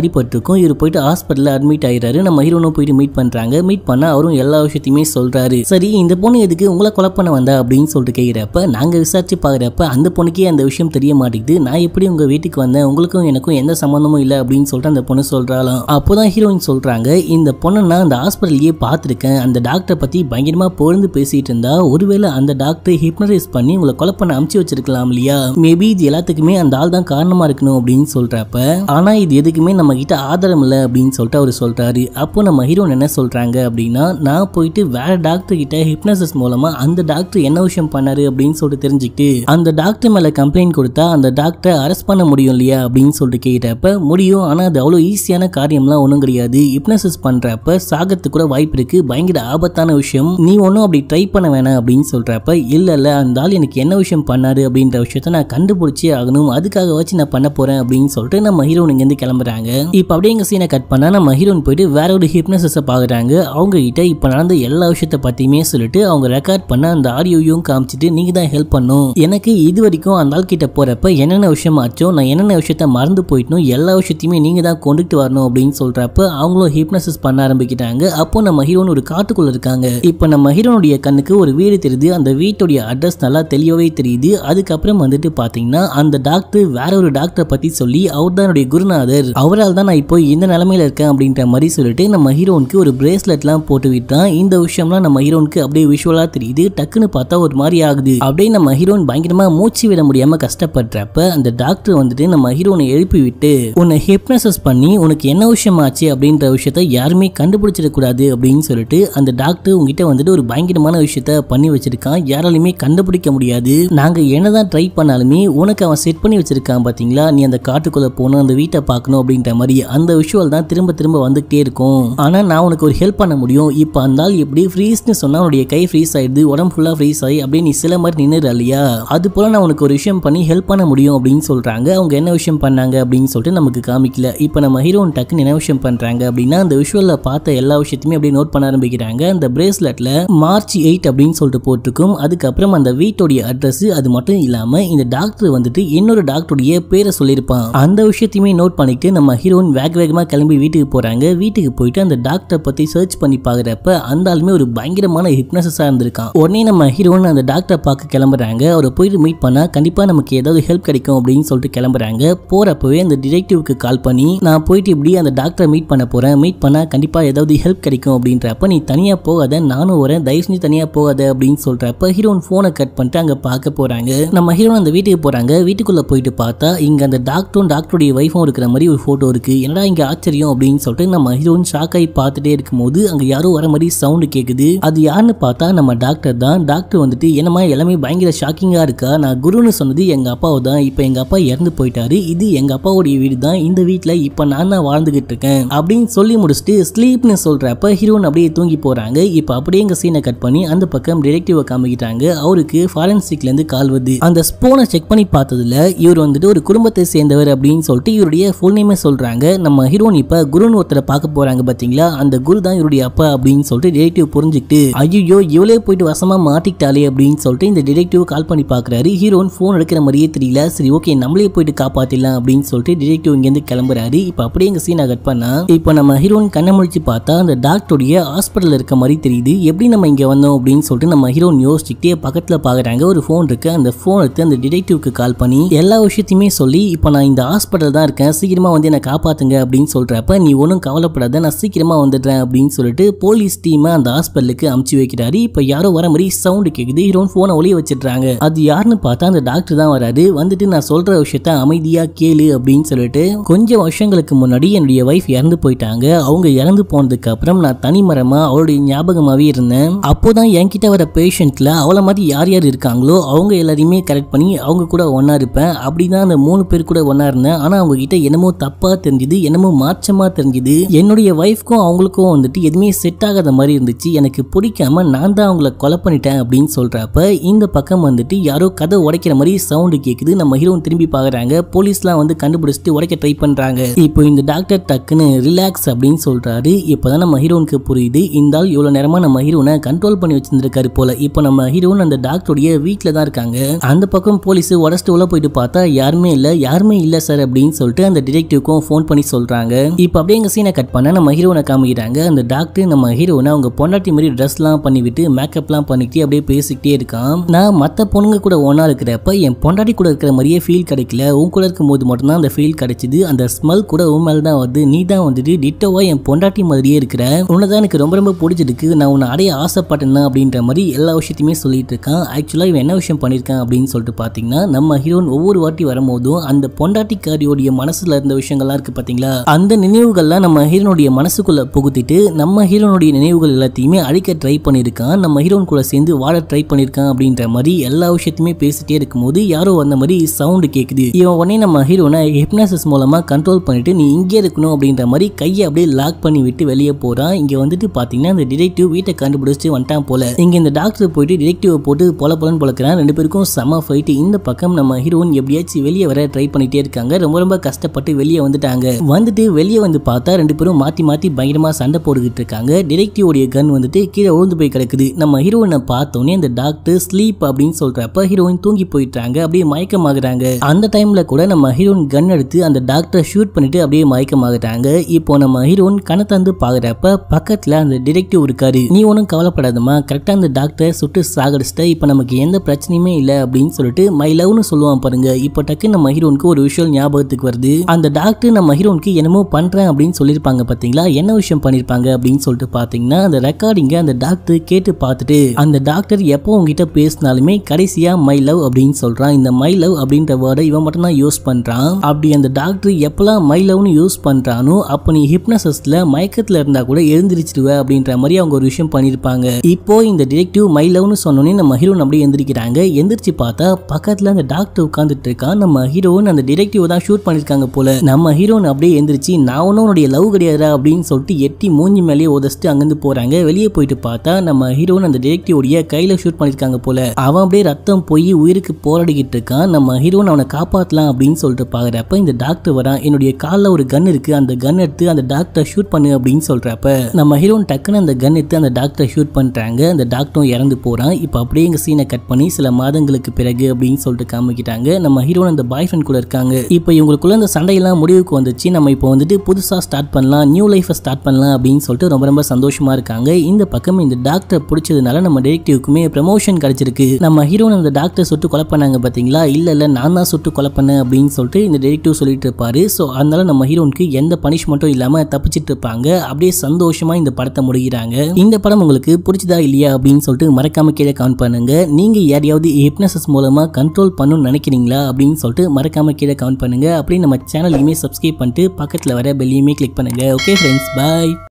அடிபட்டிருக்கும் இவர் போயிட்டு ஹாஸ்பிட்டலில் அட்மிட் ஆகிறாரு நம்ம ஹீரோனும் போயிட்டு மீட் பண்ணுறாங்க மீட் பண்ணால் அவரும் எல்லா விஷயத்தையுமே சொல்றாரு சரி இந்த பொண்ணு எதுக்கு உங்களை கொலை பண்ண வந்தா அப்படின்னு சொல்லிட்டு கேக்குறப்ப நாங்க விசாரிச்சு பாக்குறப்ப அந்த பொண்ணுக்கே அந்த விஷயம் தெரிய மாட்டேங்குது நான் எப்படி உங்க வீட்டுக்கு வந்தேன் உங்களுக்கும் எனக்கும் எந்த சம்மந்தமும் இல்லை அப்படின்னு சொல்லிட்டு அந்த பொண்ணு சொல்றாலும் அப்போதான் ஹீரோயின் சொல்றாங்க இந்த பொண்ணை நான் அந்த ஹாஸ்பிட்டல்லையே பார்த்துருக்கேன் அந்த டாக்டரை பத்தி பயங்கரமா பொழுந்து பேசிட்டு இருந்தா ஒருவேளை அந்த டாக்டர் ஹிப்னரைஸ் பண்ணி உங்களை கொலை பண்ண அமுச்சு வச்சிருக்கலாம் இல்லையா மேபி இது எல்லாத்துக்குமே அந்த ஆள் தான் காரணமா இருக்கணும் அப்படின்னு சொல்றப்ப ஆனா இது எதுக்குமே நம்ம கிட்ட ஆதாரம் இல்லை அப்படின்னு சொல்லிட்டு அவர் சொல்றாரு அப்போ நம்ம ஹீரோயின் என்ன சொல்றாங்க அப்படின்னா நான் நான் போயிட்டு வேற டாக்டர் கிட்ட ஹிப்னசிஸ் மூலமா அந்த டாக்டர் என்ன விஷயம் பண்ணாரு அப்படின்னு சொல்லிட்டு தெரிஞ்சுக்கிட்டு அந்த டாக்டர் மேல கம்ப்ளைண்ட் கொடுத்தா அந்த டாக்டரை அரெஸ்ட் பண்ண முடியும் இல்லையா அப்படின்னு சொல்லிட்டு கேட்டப்ப முடியும் ஆனா அது அவ்வளோ ஈஸியான காரியம்லாம் ஒன்றும் கிடையாது ஹிப்னசிஸ் பண்றப்ப சாகத்து கூட வாய்ப்பு இருக்கு பயங்கர ஆபத்தான விஷயம் நீ ஒன்றும் அப்படி ட்ரை பண்ண வேணாம் அப்படின்னு சொல்றப்ப இல்ல இல்ல அந்த ஆள் எனக்கு என்ன விஷயம் பண்ணாரு அப்படின்ற விஷயத்த நான் கண்டுபிடிச்சே ஆகணும் அதுக்காக வச்சு நான் பண்ண போறேன் அப்படின்னு சொல்லிட்டு நம்ம ஹீரோன் இங்கேருந்து கிளம்புறாங்க இப்போ அப்படியே சீனை கட் பண்ணா நம்ம ஹீரோன் போயிட்டு வேற ஒரு ஹிப்னசிஸை பாக்குறாங்க அவங்க கிட்ட இப்ப இப்போ நடந்த எல்லா விஷயத்த பற்றியுமே சொல்லிட்டு அவங்க ரெக்கார்ட் பண்ண அந்த ஆடியோவையும் காமிச்சிட்டு நீங்கள் தான் ஹெல்ப் பண்ணும் எனக்கு இது வரைக்கும் அந்த ஆள் கிட்ட போகிறப்ப என்னென்ன விஷயமாச்சோ நான் என்னென்ன விஷயத்த மறந்து போயிட்டும் எல்லா விஷயத்தையுமே நீங்கள் தான் கொண்டுட்டு வரணும் அப்படின்னு சொல்கிறப்ப அவங்களும் ஹிப்னசிஸ் பண்ண ஆரம்பிக்கிட்டாங்க அப்போ நம்ம ஹீரோன் ஒரு காட்டுக்குள்ளே இருக்காங்க இப்போ நம்ம ஹீரோனுடைய கண்ணுக்கு ஒரு வீடு தெரியுது அந்த வீட்டுடைய அட்ரஸ் நல்லா தெளிவாகவே தெரியுது அதுக்கப்புறம் வந்துட்டு பார்த்தீங்கன்னா அந்த டாக்டர் வேற ஒரு டாக்டரை பற்றி சொல்லி அவர் தான் என்னுடைய குருநாதர் அவரால் தான் நான் இப்போ இந்த நிலமையில இருக்கேன் அப்படின்ற மாதிரி சொல்லிட்டு நம்ம ஹீரோனுக்கு ஒரு பிரேஸ்லெட்லாம் போட்டு விட்டு தான் இந்த விஷயம்லாம் நம்ம ஹீரோனுக்கு அப்படியே விஷுவலாக தெரியுது டக்குன்னு பார்த்தா ஒரு மாதிரி ஆகுது அப்படியே நம்ம ஹீரோன் பயங்கரமாக மூச்சு விட முடியாமல் கஷ்டப்படுறப்ப அந்த டாக்டர் வந்துட்டு நம்ம ஹீரோனை எழுப்பி விட்டு உன்னை ஹிப்னசஸ் பண்ணி உனக்கு என்ன விஷயம் ஆச்சு அப்படின்ற விஷயத்த யாருமே கண்டுபிடிச்சிடக்கூடாது அப்படின்னு சொல்லிட்டு அந்த டாக்டர் உங்ககிட்ட வந்துட்டு ஒரு பயங்கரமான விஷயத்த பண்ணி வச்சிருக்கான் யாராலுமே கண்டுபிடிக்க முடியாது நாங்கள் என்னதான் ட்ரை பண்ணாலுமே உனக்கு அவன் செட் பண்ணி வச்சிருக்கான் பார்த்தீங்களா நீ அந்த காட்டுக்குள்ளே போகணும் அந்த வீட்டை பார்க்கணும் அப்படின்ற மாதிரி அந்த விஷுவல் தான் திரும்ப திரும்ப வந்துகிட்டே இருக்கும் ஆனால் நான் உனக்கு ஒரு ஹெல்ப் பண்ண முடியும் இப்போ அந்த எப்படி ஃப்ரீஸ்னு சொன்னால் அவனுடைய கை ஃப்ரீஸ் ஆயிடுது உடம்பு ஃபுல்லாக ஃப்ரீஸ் ஆகி அப்படியே நீ சில மாதிரி நின்று இல்லையா அது போல் நான் உனக்கு ஒரு விஷயம் பண்ணி ஹெல்ப் பண்ண முடியும் அப்படின்னு சொல்கிறாங்க அவங்க என்ன விஷயம் பண்ணாங்க அப்படின்னு சொல்லிட்டு நமக்கு காமிக்கல இப்போ நம்ம ஹீரோன் டக்குன்னு என்ன விஷயம் பண்ணுறாங்க அப்படின்னா அந்த விஷுவலில் பார்த்த எல்லா விஷயத்தையுமே அப்படியே நோட் பண்ண ஆரம்பிக்கிறாங்க அந்த பிரேஸ்லெட்ல மார்ச் எயிட் அப்படின்னு சொல்லிட்டு போட்டிருக்கும் அதுக்கப்புறம் அந்த வீட்டுடைய அட்ரஸ் அது மட்டும் இல்லாமல் இந்த டாக்டர் வந்துட்டு இன்னொரு டாக்டருடைய பேரை சொல்லியிருப்பான் அந்த விஷயத்தையுமே நோட் பண்ணிட்டு நம்ம ஹீரோன் வேக வேகமாக கிளம்பி வீட்டுக்கு போகிறாங்க வீட்டுக்கு போயிட்டு அந்த டாக்டரை பற்றி சர்ச் பண்ணி பார்க்குறப்ப அந்த ஆளுமே ஒரு பயங்கரமான ஹிப்னஸாக இருந்திருக்கான் உடனே நம்ம ஹீரோன் அந்த டாக்டரை பார்க்க கிளம்புறாங்க அவரை போயிட்டு மீட் பண்ணால் கண்டிப்பாக நமக்கு ஏதாவது ஹெல்ப் கிடைக்கும் அப்படின்னு சொல்லிட்டு கிளம்புறாங்க போகிறப்பவே அந்த டிடெக்டிவ்க்கு கால் பண்ணி நான் போயிட்டு இப்படி அந்த டாக்டரை மீட் பண்ண போகிறேன் மீட் பண்ணால் கண்டிப்பாக ஏதாவது ஹெல்ப் கிடைக்கும் அப்படின்றப்ப நீ தனியாக போகாத நானும் வரேன் தயவு செஞ்சு தனியாக போகாத அப்படின்னு சொல்கிறப்ப ஹீரோன் ஃபோனை கட் பண்ணிட்டு அங்கே பார்க்க போகிறாங்க நம்ம ஹீரோன் அந்த வீட்டுக்கு போகிறாங்க வீட்டுக்குள்ளே போயிட்டு பார்த்தா இங்கே அந்த டாக்டரும் டாக்டருடைய ஒய்ஃபும் இருக்கிற மாதிரி ஒரு ஃபோட்டோ இருக்குது என்னடா இங்கே ஆச்சரியம் அப்படின்னு சொல்லிட்டு நம்ம ஹீரோன் ஷாக் ஆகி பார்த்துட்டே இருக்கும்போது அங்கே யாரும் வர மாதிரி மாதிரி சவுண்டு கேட்குது அது யாருன்னு பார்த்தா நம்ம டாக்டர் தான் டாக்டர் வந்துட்டு என்னமா எல்லாமே பயங்கர ஷாக்கிங்காக இருக்கா நான் குருன்னு சொன்னது எங்கள் அப்பாவை தான் இப்போ எங்கள் அப்பா இறந்து போயிட்டாரு இது எங்கள் அப்பாவுடைய வீடு தான் இந்த வீட்டில் இப்போ நான் தான் வாழ்ந்துகிட்டு இருக்கேன் அப்படின்னு சொல்லி முடிச்சுட்டு ஸ்லீப்னு சொல்கிறப்ப ஹீரோன் அப்படியே தூங்கி போகிறாங்க இப்போ அப்படியே எங்கள் சீனை கட் பண்ணி அந்த பக்கம் டிடெக்டிவை காமிக்கிட்டாங்க அவருக்கு ஃபாரன்சிக்லேருந்து கால் வருது அந்த ஸ்போனை செக் பண்ணி பார்த்ததுல இவர் வந்துட்டு ஒரு குடும்பத்தை சேர்ந்தவர் அப்படின்னு சொல்லிட்டு இவருடைய ஃபுல் நேமே சொல்கிறாங்க நம்ம ஹீரோன் இப்போ குருன்னு ஒருத்தரை பார்க்க போகிறாங்க பார்த்தீங்களா அந்த குரு தான் இவருடைய அப்பா அப்படின்னு அப்படின்னு சொல்லிட்டு டிடெக்டிவ் புரிஞ்சுக்கிட்டு ஐயோ இவளே போயிட்டு வசமா மாட்டிக்கிட்டாலே அப்படின்னு சொல்லிட்டு இந்த டிடெக்டிவ் கால் பண்ணி பாக்குறாரு ஹீரோன் போன் எடுக்கிற மாதிரியே தெரியல சரி ஓகே நம்மளே போயிட்டு காப்பாத்திடலாம் அப்படின்னு சொல்லிட்டு டிடெக்டிவ் இங்கேருந்து கிளம்புறாரு இப்போ அப்படியே எங்க சீனை கட் பண்ணா இப்போ நம்ம ஹீரோன் கண்ணை முழிச்சு பார்த்தா அந்த டாக்டருடைய ஹாஸ்பிட்டல் இருக்க மாதிரி தெரியுது எப்படி நம்ம இங்கே வந்தோம் அப்படின்னு சொல்லிட்டு நம்ம ஹீரோன் யோசிச்சுக்கிட்டே பக்கத்தில் பார்க்குறாங்க ஒரு ஃபோன் இருக்கு அந்த ஃபோன் எடுத்து அந்த டிடெக்டிவ்க்கு கால் பண்ணி எல்லா விஷயத்தையுமே சொல்லி இப்போ நான் இந்த ஹாஸ்பிட்டல் தான் இருக்கேன் சீக்கிரமாக வந்து என்னை காப்பாற்றுங்க அப்படின்னு சொல்கிறப்ப நீ ஒன்றும் கவலைப்படாத நான் சீக்கிரமாக வந்துடுறேன் அப்படின்னு சொல்லிட்டு போலீஸ் போலீஸ் டீமை அந்த ஹாஸ்பிட்டலுக்கு அமுச்சு வைக்கிறாரு இப்போ யாரோ வர மாதிரி சவுண்டு கேட்குது ஹீரோன் ஃபோனை ஒளிய வச்சிடுறாங்க அது யாருன்னு பார்த்தா அந்த டாக்டர் தான் வராது வந்துட்டு நான் சொல்ற விஷயத்த அமைதியா கேளு அப்படின்னு சொல்லிட்டு கொஞ்சம் வருஷங்களுக்கு முன்னாடி என்னுடைய ஒய்ஃப் இறந்து போயிட்டாங்க அவங்க இறந்து போனதுக்கு அப்புறம் நான் தனிமரமா அவளுடைய ஞாபகமாவே இருந்தேன் அப்போதான் என்கிட்ட வர பேஷண்ட்ல அவளை மாதிரி யார் யார் இருக்காங்களோ அவங்க எல்லாரையுமே கரெக்ட் பண்ணி அவங்க கூட ஒன்னா இருப்பேன் அப்படிதான் அந்த மூணு பேர் கூட ஒன்னா இருந்தேன் ஆனா அவங்க கிட்ட என்னமோ தப்பா தெரிஞ்சது என்னமோ மாற்றமா தெரிஞ்சது என்னுடைய ஒய்ஃப்க்கும் அவங்களுக்கும் வந்துட்டு எதுவுமே செட் ஆகாத பிடிக்காத மாதிரி இருந்துச்சு எனக்கு பிடிக்காம நான் தான் அவங்கள கொலை பண்ணிட்டேன் அப்படின்னு சொல்கிறப்ப இந்த பக்கம் வந்துட்டு யாரோ கதை உடைக்கிற மாதிரி சவுண்டு கேட்குது நம்ம ஹீரோன் திரும்பி பார்க்குறாங்க போலீஸ்லாம் வந்து கண்டுபிடிச்சிட்டு உடைக்க ட்ரை பண்ணுறாங்க இப்போ இந்த டாக்டர் டக்குன்னு ரிலாக்ஸ் அப்படின்னு சொல்கிறாரு இப்போ தான் நம்ம ஹீரோனுக்கு புரியுது இருந்தால் இவ்வளோ நேரமாக நம்ம ஹீரோனை கண்ட்ரோல் பண்ணி வச்சுருந்துருக்காரு போல இப்போ நம்ம ஹீரோன் அந்த டாக்டருடைய வீட்டில் தான் இருக்காங்க அந்த பக்கம் போலீஸ் உடச்சிட்டு உள்ள போயிட்டு பார்த்தா யாருமே இல்லை யாருமே இல்லை சார் அப்படின்னு சொல்லிட்டு அந்த டிடெக்டிவ்க்கும் ஃபோன் பண்ணி சொல்கிறாங்க இப்போ அப்படியே எங்கள் சீனை கட் பண்ண நம்ம ஹீரோனை காமிக்கிறாங்க அந்த டாக்டர் நம்ம ஹீரோ ஹீரோனை அவங்க பொண்டாட்டி மாதிரி ட்ரெஸ்லாம் பண்ணிவிட்டு மேக்கப்லாம் பண்ணிட்டு அப்படியே பேசிக்கிட்டே இருக்கான் நான் மற்ற பொண்ணுங்க கூட ஒன்றா இருக்கிறப்ப என் பொண்டாட்டி கூட இருக்கிற மாதிரியே ஃபீல் கிடைக்கல உன் கூட இருக்கும் போது மட்டும்தான் அந்த ஃபீல் கிடைச்சிது அந்த ஸ்மெல் கூட உன் மேலே தான் வந்து நீ தான் வந்துட்டு டிட்டோவா என் பொண்டாட்டி மாதிரியே இருக்கிற உன்னை தான் எனக்கு ரொம்ப ரொம்ப பிடிச்சிருக்கு நான் உன்னை அடைய ஆசைப்பட்டேன் அப்படின்ற மாதிரி எல்லா விஷயத்தையுமே சொல்லிட்டு இருக்கான் ஆக்சுவலாக இவன் என்ன விஷயம் பண்ணியிருக்கான் அப்படின்னு சொல்லிட்டு பார்த்தீங்கன்னா நம்ம ஹீரோன் ஒவ்வொரு வாட்டி வரும்போதும் அந்த காரியோடைய மனசுல இருந்த விஷயங்கள்லாம் இருக்கு பார்த்தீங்களா அந்த நினைவுகள்லாம் நம்ம ஹீரோனுடைய மனசுக்குள்ள புகுத்திட்டு நம்ம ஹீரோனுடைய நினைவுகள் எல்லாத்தையுமே அழிக்க ட்ரை பண்ணியிருக்கான் நம்ம ஹீரோன் கூட சேர்ந்து வாழ ட்ரை பண்ணியிருக்கான் அப்படின்ற மாதிரி எல்லா விஷயத்தையுமே பேசிட்டே இருக்கும்போது யாரோ அந்த மாதிரி சவுண்டு கேட்குது இவன் உடனே நம்ம ஹீரோனை ஹிப்னாசிஸ் மூலமாக கண்ட்ரோல் பண்ணிட்டு நீ இங்கே இருக்கணும் அப்படின்ற மாதிரி கையை அப்படியே லாக் பண்ணி விட்டு வெளியே போகிறான் இங்கே வந்துட்டு பார்த்தீங்கன்னா அந்த டிடெக்டிவ் வீட்டை கண்டுபிடிச்சிட்டு வந்துட்டான் போல இங்கே இந்த டாக்டர் போயிட்டு டிடெக்டிவை போட்டு பொல பொலன்னு பழக்கிறான் ரெண்டு பேருக்கும் செம ஃபைட்டு இந்த பக்கம் நம்ம ஹீரோன் எப்படியாச்சும் வெளியே வர ட்ரை பண்ணிட்டே இருக்காங்க ரொம்ப ரொம்ப கஷ்டப்பட்டு வெளியே வந்துட்டாங்க வந்துட்டு வெளியே வந்து பார்த்தா ரெண்டு பேரும் மாற்றி மாற்றி பயங்கரமாக சண்டை போட்டுக்கிட்டு இருக்காங்க பேட்டியோடைய கன் வந்துட்டு கீழே உழுந்து போய் கிடக்குது நம்ம ஹீரோயினை பார்த்தோன்னே அந்த டாக்டர் ஸ்லீப் அப்படின்னு சொல்றப்ப ஹீரோயின் தூங்கி போயிட்டாங்க அப்படியே மயக்கமாகறாங்க அந்த டைம்ல கூட நம்ம ஹீரோயின் கன் எடுத்து அந்த டாக்டரை ஷூட் பண்ணிட்டு அப்படியே மயக்கமாகறாங்க இப்போ நம்ம ஹீரோயின் கணத்தந்து பாக்குறப்ப பக்கத்துல அந்த டிடெக்டிவ் இருக்காரு நீ ஒன்றும் கவலைப்படாதமா கரெக்டா அந்த டாக்டரை சுட்டு சாகடிச்சிட்ட இப்போ நமக்கு எந்த பிரச்சனையுமே இல்லை அப்படின்னு சொல்லிட்டு மை லவ்னு சொல்லுவான் பாருங்க இப்போ டக்கு நம்ம ஹீரோனுக்கு ஒரு விஷயம் ஞாபகத்துக்கு வருது அந்த டாக்டர் நம்ம ஹீரோனுக்கு என்னமோ பண்றேன் அப்படின்னு சொல்லியிருப்பாங்க பாத்தீங்களா என்ன விஷயம் பண்ணிருப்பாங்க அப்படின்னு சொல்லிட்டு பாத்தீங்க அப்படின்னா அந்த ரெக்கார்டிங்கை அந்த டாக்டர் கேட்டு பார்த்துட்டு அந்த டாக்டர் எப்போ உங்ககிட்ட பேசினாலுமே கடைசியா மை லவ் அப்படின்னு சொல்றான் இந்த மை லவ் அப்படின்ற வேர்டை இவன் மட்டும் தான் யூஸ் பண்றான் அப்படி அந்த டாக்டர் எப்பெல்லாம் மை லவ்னு யூஸ் பண்றானோ அப்போ நீ ஹிப்னசிஸ்ட்ல மயக்கத்துல இருந்தா கூட எழுந்திரிச்சிருவ அப்படின்ற மாதிரி அவங்க ஒரு விஷயம் பண்ணியிருப்பாங்க இப்போ இந்த டிரெக்டிவ் மை லவ்னு சொன்னோன்னே நம்ம ஹீரோன் அப்படியே எந்திரிக்கிறாங்க எந்திரிச்சு பார்த்தா பக்கத்துல அந்த டாக்டர் உட்காந்துட்டு இருக்கான் நம்ம ஹீரோன் அந்த டிரெக்டிவ் தான் ஷூட் பண்ணிருக்காங்க போல நம்ம ஹீரோன் அப்படியே எந்திரிச்சு நான் ஒன்னும் உன்னுடைய லவ் கிடையாது அப்படின்னு சொல்லிட்டு எட்டி மூஞ்சி மேலேயே உதச்சிட்டு அங்கிருந்து வந்து போறாங்க வெளியே போயிட்டு பார்த்தா நம்ம ஹீரோன் அந்த டிடெக்டிவோடைய கையில ஷூட் பண்ணிருக்காங்க போல அவன் அப்படியே ரத்தம் போய் உயிருக்கு போராடிக்கிட்டு இருக்கான் நம்ம ஹீரோன் அவனை காப்பாற்றலாம் அப்படின்னு சொல்லிட்டு பாக்குறப்ப இந்த டாக்டர் வரான் என்னுடைய காலில் ஒரு கன் இருக்கு அந்த கன் எடுத்து அந்த டாக்டரை ஷூட் பண்ணு அப்படின்னு சொல்றப்ப நம்ம ஹீரோன் டக்குன்னு அந்த கன் எடுத்து அந்த டாக்டரை ஷூட் பண்றாங்க அந்த டாக்டரும் இறந்து போறான் இப்போ அப்படியே எங்க சீனை கட் பண்ணி சில மாதங்களுக்கு பிறகு அப்படின்னு சொல்லிட்டு காமிக்கிட்டாங்க நம்ம ஹீரோன் அந்த பாய் ஃப்ரெண்ட் கூட இருக்காங்க இப்போ இவங்களுக்குள்ள அந்த சண்டையெல்லாம் முடிவுக்கு வந்துச்சு நம்ம இப்போ வந்துட்டு புதுசாக ஸ்டார்ட் பண்ணலாம் நியூ லைஃபை ஸ்டார்ட் பண்ணலாம் அப்படின்னு சொல்லிட்டு ரொம்ப ரொம்ப சந்தோஷம் சந்தோஷமா இருக்காங்க இந்த பக்கம் இந்த டாக்டர் பிடிச்சதுனால நம்ம டிரெக்டிவ்க்குமே ப்ரமோஷன் கிடைச்சிருக்கு நம்ம ஹீரோன் அந்த டாக்டர் சுட்டு கொலை பண்ணாங்க பார்த்தீங்களா இல்லை இல்ல நான் தான் சுட்டு கொலை பண்ணேன் அப்படின்னு சொல்லிட்டு இந்த டிரெக்டிவ் சொல்லிட்டு இருப்பாரு ஸோ அதனால நம்ம ஹீரோனுக்கு எந்த பனிஷ்மெண்ட்டும் இல்லாமல் தப்பிச்சிட்டு இருப்பாங்க அப்படியே சந்தோஷமாக இந்த படத்தை முடிகிறாங்க இந்த படம் உங்களுக்கு பிடிச்சதா இல்லையா அப்படின்னு சொல்லிட்டு மறக்காம கீழே கமெண்ட் பண்ணுங்க நீங்கள் யாரையாவது ஹிப்னசஸ் மூலமாக கண்ட்ரோல் பண்ணணும்னு நினைக்கிறீங்களா அப்படின்னு சொல்லிட்டு மறக்காம கீழே கமெண்ட் பண்ணுங்க அப்படியே நம்ம சேனலையுமே சப்ஸ்கிரைப் பண்ணிட்டு பக்கத்தில் வர பெல்லையுமே கிளிக் பண்ணுங்க ஓகே ஃப்ரெண்ட்ஸ் பாய்